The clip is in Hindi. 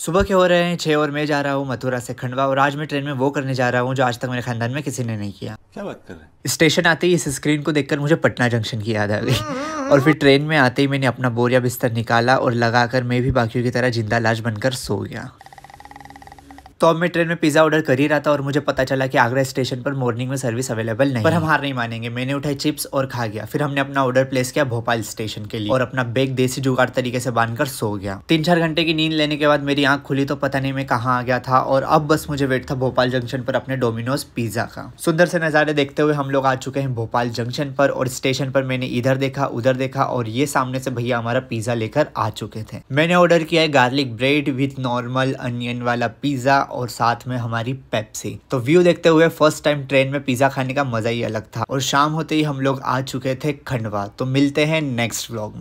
सुबह के हो रहे हैं छः और मैं जा रहा हूँ मथुरा से खंडवा और आज मैं ट्रेन में वो करने जा रहा हूँ जो आज तक मेरे खानदान में किसी ने नहीं किया क्या बात कर रहे हैं स्टेशन आते ही इस स्क्रीन को देखकर मुझे पटना जंक्शन की याद आ गई और फिर ट्रेन में आते ही मैंने अपना बोरिया बिस्तर निकाला और लगाकर मैं भी बाकियों की तरह जिंदा लाश बनकर सो गया तो अब मैं ट्रेन में पिज़्ज़ा ऑर्डर कर ही रहा था और मुझे पता चला कि आगरा स्टेशन पर मॉर्निंग में सर्विस अवेलेबल नहीं पर हम हार नहीं मानेंगे मैंने उठाए चिप्स और खा गया फिर हमने अपना ऑर्डर प्लेस किया भोपाल स्टेशन के लिए और अपना बैग देसी जुगाड़ तरीके से बांधकर सो गया तीन चार घंटे की नींद लेने के बाद मेरी आंख खुली तो पता नहीं मैं कहाँ आ गया था और अब बस मुझे वेट था भोपाल जंक्शन पर अपने डोमिनोज पिज्ज़ा का सुंदर से नज़ारे देखते हुए हम लोग आ चुके हैं भोपाल जंक्शन पर और स्टेशन पर मैंने इधर देखा उधर देखा और ये सामने से भैया हमारा पिज्ज़ा लेकर आ चुके थे मैंने ऑर्डर किया है garlic bread with normal onion वाला पिज्ज़ा और साथ में हमारी पेप्सी तो व्यू देखते हुए फर्स्ट टाइम ट्रेन में पिज्जा खाने का मजा ही अलग था और शाम होते ही हम लोग आ चुके थे खंडवा तो मिलते हैं नेक्स्ट व्लॉग में